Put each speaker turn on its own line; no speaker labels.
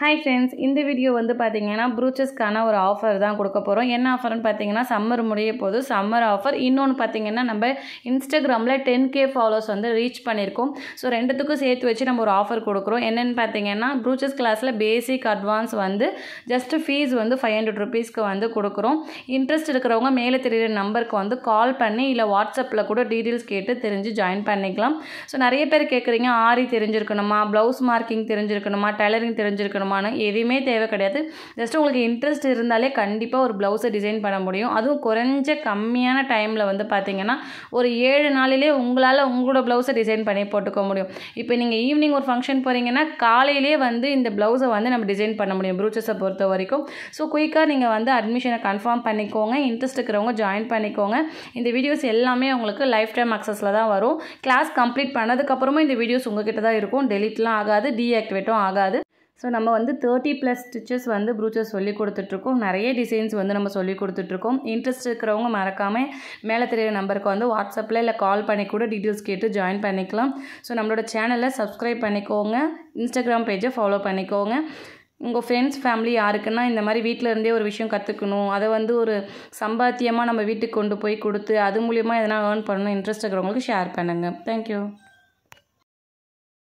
hi friends இந்த video வந்து பார்த்தீங்கன்னா ப்ரூச்சஸ்க்கான ஒரு ஆஃபர் தான் கொடுக்க போகிறோம் என்ன ஆஃபர்னு பார்த்தீங்கன்னா சம்மர் முடிய போது சம்மர் ஆஃபர் இன்னொன்று பார்த்தீங்கன்னா நம்ம இன்ஸ்டாகிராமில் டென் கே ஃபாலோஸ் வந்து ரீச் பண்ணியிருக்கோம் ஸோ ரெண்டுத்துக்கும் சேர்த்து வச்சு நம்ம ஒரு ஆஃபர் கொடுக்குறோம் என்னென்னு பார்த்தீங்கன்னா ப்ரூச்சஸ் கிளாஸில் பேசிக் அட்வான்ஸ் வந்து ஜஸ்ட் ஃபீஸ் வந்து ஃபைவ் ஹண்ட்ரட் ருபீஸ்க்கு வந்து கொடுக்குறோம் இன்ட்ரெஸ்ட் இருக்கிறவங்க மேலே தெரியுற நம்பருக்கு வந்து கால் பண்ணி இல்லை வாட்ஸ்அப்பில் கூட டீட்டெயில்ஸ் கேட்டு தெரிஞ்சு ஜாயின் பண்ணிக்கலாம் ஸோ நிறைய பேர் கேட்குறீங்க ஆரி தெரிஞ்சிருக்கணுமா ப்ளவுஸ் மார்க்கிங் தெரிஞ்சிருக்கணுமா டெய்லரிங் தெரிஞ்சிருக்கணும் எடுக்கணுமான்னு எதுவுமே தேவை கிடையாது ஜஸ்ட் உங்களுக்கு இன்ட்ரெஸ்ட் இருந்தாலே கண்டிப்பாக ஒரு ப்ளவுஸை டிசைன் பண்ண முடியும் அதுவும் குறைஞ்ச கம்மியான டைமில் வந்து பார்த்தீங்கன்னா ஒரு ஏழு நாளிலே உங்களால் உங்களோட ப்ளவுஸை டிசைன் பண்ணி போட்டுக்க முடியும் இப்போ நீங்கள் ஈவினிங் ஒரு ஃபங்க்ஷன் போகிறீங்கன்னா காலையிலே வந்து இந்த ப்ளவுஸை வந்து நம்ம டிசைன் பண்ண முடியும் ப்ரூச்சஸை பொறுத்த வரைக்கும் ஸோ குயிக்காக நீங்கள் வந்து அட்மிஷனை கன்ஃபார்ம் பண்ணிக்கோங்க இன்ட்ரெஸ்ட் இருக்கிறவங்க ஜாயின் பண்ணிக்கோங்க இந்த வீடியோஸ் எல்லாமே உங்களுக்கு லைஃப் டைம் அக்சஸில் தான் வரும் கிளாஸ் கம்ப்ளீட் பண்ணதுக்கப்புறமும் இந்த வீடியோஸ் உங்ககிட்ட தான் இருக்கும் டெலிட்லாம் ஆகாது டீஆக்டிவேட்டும் ஆகாது ஸோ நம்ம வந்து தேர்ட்டி ப்ளஸ் ஸ்டிச்சஸ் வந்து ப்ரூச்சஸ் சொல்லி கொடுத்துட்ருக்கோம் நிறைய டிசைன்ஸ் வந்து நம்ம சொல்லி கொடுத்துட்ருக்கோம் இன்ட்ரெஸ்ட் இருக்கிறவங்க மறக்காமல் மேலே தெரியிற நம்பருக்கு வந்து வாட்ஸ்அப்பில் இல்லை கால் பண்ணி கூட டீட்டெயில்ஸ் கேட்டு ஜாயின் பண்ணிக்கலாம் ஸோ நம்மளோட சேனலை சப்ஸ்கிரைப் பண்ணிக்கோங்க இன்ஸ்டாகிராம் பேஜை ஃபாலோ பண்ணிக்கோங்க உங்கள் ஃப்ரெண்ட்ஸ் ஃபேமிலி யாருக்குன்னா இந்த மாதிரி வீட்டில் இருந்தே ஒரு விஷயம் கற்றுக்கணும் அதை வந்து ஒரு சம்பாத்தியமாக நம்ம வீட்டுக்கு கொண்டு போய் கொடுத்து அது மூலியமாக எதனால் ஏர்ன் பண்ணணும் இன்ட்ரெஸ்ட் இருக்கிறவங்களுக்கு ஷேர் பண்ணுங்கள் தேங்க்யூ